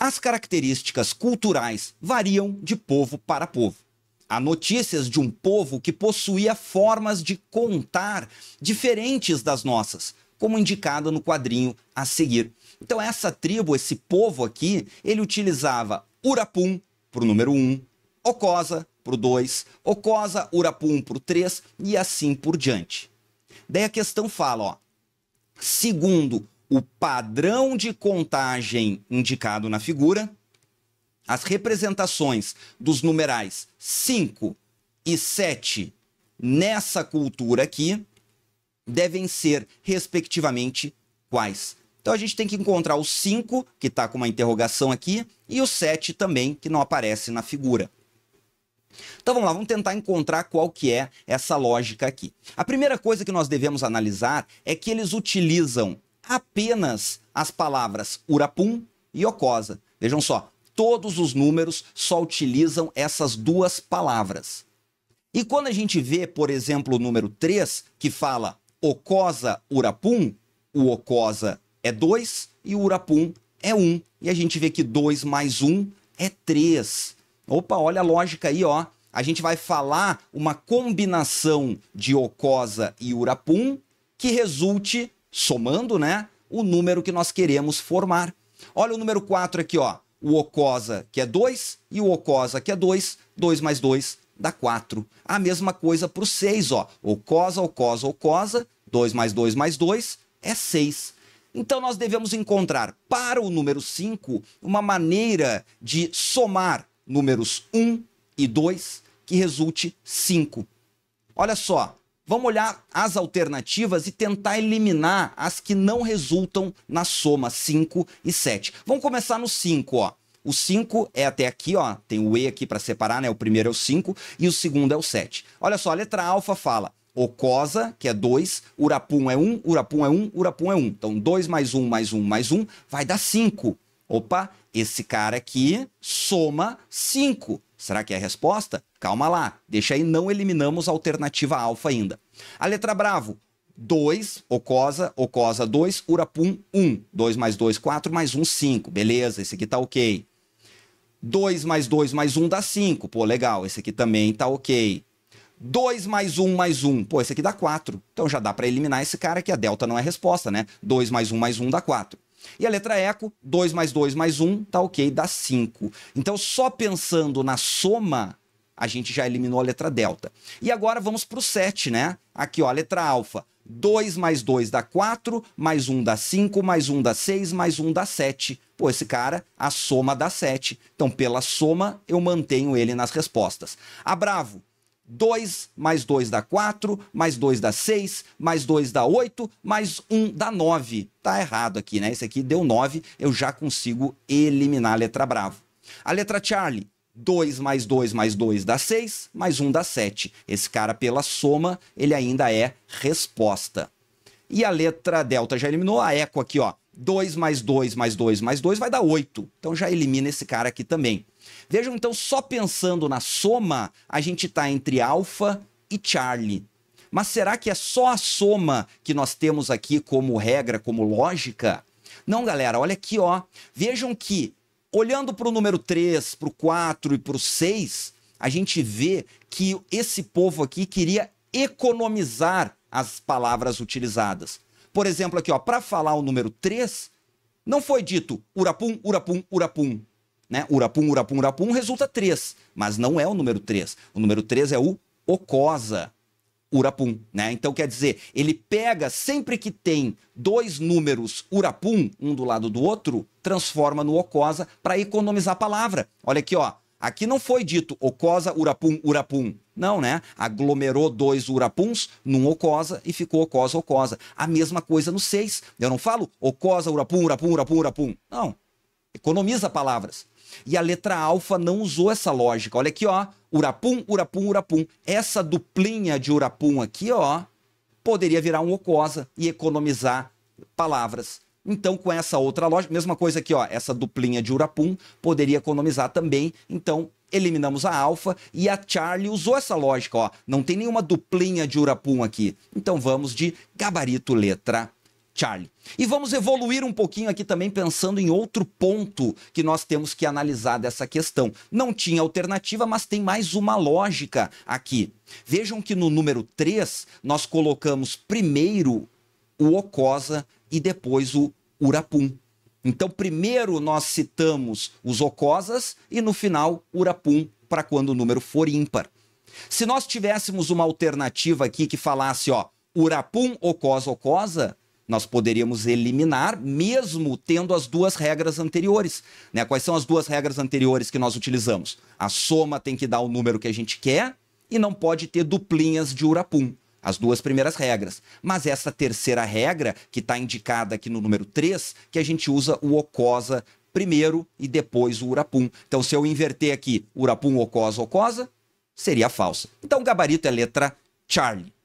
As características culturais variam de povo para povo. Há notícias de um povo que possuía formas de contar diferentes das nossas, como indicado no quadrinho a seguir. Então, essa tribo, esse povo aqui, ele utilizava Urapum para o número 1, um, Ocosa para o 2, Ocosa, Urapum para o 3 e assim por diante. Daí a questão fala, ó, segundo o padrão de contagem indicado na figura, as representações dos numerais 5 e 7 nessa cultura aqui devem ser, respectivamente, quais? Então a gente tem que encontrar o 5, que está com uma interrogação aqui, e o 7 também, que não aparece na figura. Então vamos lá, vamos tentar encontrar qual que é essa lógica aqui. A primeira coisa que nós devemos analisar é que eles utilizam apenas as palavras urapum e ocosa. Vejam só, todos os números só utilizam essas duas palavras. E quando a gente vê, por exemplo, o número 3, que fala ocosa urapum, o ocosa é 2 e o urapum é 1. Um. E a gente vê que 2 mais 1 um é 3. Opa, olha a lógica aí, ó. A gente vai falar uma combinação de ocosa e urapum que resulte somando, né, o número que nós queremos formar. Olha o número 4 aqui, ó. O Ocosa, que é 2, e o Ocosa, que é 2. 2 mais 2 dá 4. A mesma coisa para o 6, ó. Ocosa, Ocosa, Ocosa. 2 mais 2 mais 2 é 6. Então nós devemos encontrar para o número 5 uma maneira de somar números 1 um e 2 que resulte 5. Olha só, Vamos olhar as alternativas e tentar eliminar as que não resultam na soma 5 e 7. Vamos começar no 5, ó. O 5 é até aqui, ó, tem o E aqui para separar, né? O primeiro é o 5 e o segundo é o 7. Olha só, a letra alfa fala Ocosa, que é 2, Urapum é 1, um, Urapum é 1, um, Urapum é 1. Um. Então, 2 mais 1 mais 1 mais 1 vai dar 5. Opa, esse cara aqui soma 5. Será que é a resposta? Calma lá, deixa aí, não eliminamos a alternativa alfa ainda. A letra bravo, 2, Ocosa, Ocosa 2, Urapum 1. Um. 2 mais 2, 4, mais 1, um, 5. Beleza, esse aqui tá ok. 2 mais 2 mais 1 um dá 5. Pô, legal, esse aqui também tá ok. 2 mais 1 um, mais 1. Um. Pô, esse aqui dá 4. Então já dá para eliminar esse cara que a delta não é a resposta, né? 2 mais 1 um, mais 1 um dá 4. E a letra eco, 2 mais 2 mais 1, tá ok, dá 5. Então, só pensando na soma, a gente já eliminou a letra delta. E agora vamos para o 7, né? Aqui, ó, a letra alfa. 2 mais 2 dá 4, mais 1 dá 5, mais 1 dá 6, mais 1 dá 7. Pô, esse cara, a soma dá 7. Então, pela soma, eu mantenho ele nas respostas. A Bravo, 2 mais 2 dá 4, mais 2 dá 6, mais 2 dá 8, mais 1 dá 9. Tá errado aqui, né? Esse aqui deu 9, eu já consigo eliminar a letra bravo. A letra Charlie, 2 mais 2 mais 2 dá 6, mais 1 dá 7. Esse cara, pela soma, ele ainda é resposta. E a letra delta já eliminou a eco aqui, ó. 2 mais 2 mais 2 mais 2 vai dar 8. Então já elimina esse cara aqui também. Vejam então, só pensando na soma, a gente está entre Alfa e Charlie. Mas será que é só a soma que nós temos aqui como regra, como lógica? Não, galera, olha aqui, ó. Vejam que olhando para o número 3, para o 4 e para o 6, a gente vê que esse povo aqui queria economizar as palavras utilizadas. Por exemplo, aqui, ó, para falar o número 3, não foi dito urapum, urapum, urapum. Né? Urapum, urapum, urapum resulta 3, mas não é o número 3. O número 3 é o Ocosa. Urapum, né? Então quer dizer, ele pega sempre que tem dois números Urapum, um do lado do outro, transforma no Ocosa para economizar a palavra. Olha aqui, ó. Aqui não foi dito Ocosa, Urapum, Urapum. Não, né? Aglomerou dois Urapuns num Ocosa e ficou Ocosa, Ocosa. A mesma coisa no 6. Eu não falo Ocosa, Urapum, Urapum, Urapum, Urapum. Não. Economiza palavras. E a letra alfa não usou essa lógica. Olha aqui, ó. Urapum, urapum, urapum. Essa duplinha de urapum aqui, ó, poderia virar um ocosa e economizar palavras. Então, com essa outra lógica, mesma coisa aqui, ó, essa duplinha de urapum poderia economizar também. Então, eliminamos a alfa e a Charlie usou essa lógica, ó. Não tem nenhuma duplinha de urapum aqui. Então, vamos de gabarito letra Charlie. E vamos evoluir um pouquinho aqui também pensando em outro ponto que nós temos que analisar dessa questão. Não tinha alternativa, mas tem mais uma lógica aqui. Vejam que no número 3 nós colocamos primeiro o Ocosa e depois o Urapum. Então, primeiro nós citamos os Ocosas e no final Urapum para quando o número for ímpar. Se nós tivéssemos uma alternativa aqui que falasse, ó, Urapum, Ocosa, Ocosa, nós poderíamos eliminar, mesmo tendo as duas regras anteriores. Né? Quais são as duas regras anteriores que nós utilizamos? A soma tem que dar o número que a gente quer e não pode ter duplinhas de urapum. As duas primeiras regras. Mas essa terceira regra, que está indicada aqui no número 3, que a gente usa o Ocosa primeiro e depois o Urapum. Então, se eu inverter aqui Urapum, Ocosa, Ocosa, seria falsa. Então, o gabarito é letra Charlie.